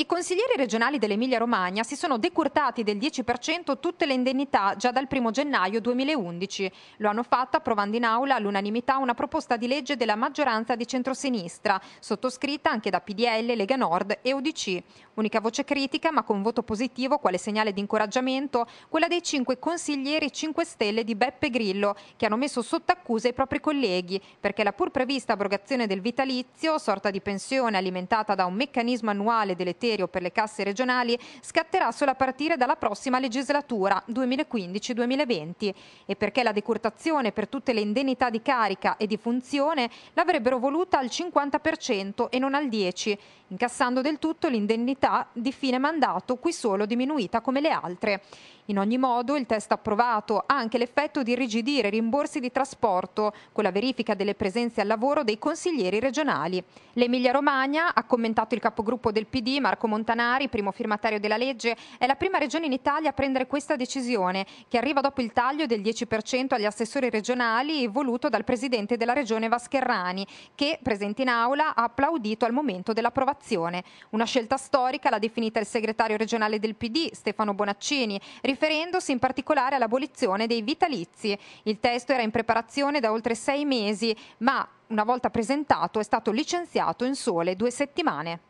I consiglieri regionali dell'Emilia-Romagna si sono decurtati del 10% tutte le indennità già dal 1 gennaio 2011. Lo hanno fatto approvando in aula all'unanimità una proposta di legge della maggioranza di centrosinistra, sottoscritta anche da PDL, Lega Nord e UDC. Unica voce critica, ma con voto positivo quale segnale di incoraggiamento, quella dei cinque consiglieri 5 Stelle di Beppe Grillo, che hanno messo sotto accusa i propri colleghi, perché la pur prevista abrogazione del vitalizio, sorta di pensione alimentata da un meccanismo annuale delle tesi desiderio per le casse regionali scatterà solo a partire dalla prossima legislatura 2015-2020 e perché la decurtazione per tutte le indennità di carica e di funzione l'avrebbero voluta al 50% e non al 10%, incassando del tutto l'indennità di fine mandato, qui solo diminuita come le altre. In ogni modo, il testo approvato ha anche l'effetto di irrigidire i rimborsi di trasporto con la verifica delle presenze al lavoro dei consiglieri regionali. L'Emilia Romagna, ha commentato il capogruppo del PD Marco sindaco Montanari, primo firmatario della legge, è la prima regione in Italia a prendere questa decisione, che arriva dopo il taglio del 10% agli assessori regionali voluto dal presidente della regione Vascherrani, che, presente in aula, ha applaudito al momento dell'approvazione. Una scelta storica l'ha definita il segretario regionale del PD, Stefano Bonaccini, riferendosi in particolare all'abolizione dei vitalizi. Il testo era in preparazione da oltre sei mesi, ma una volta presentato è stato licenziato in sole due settimane.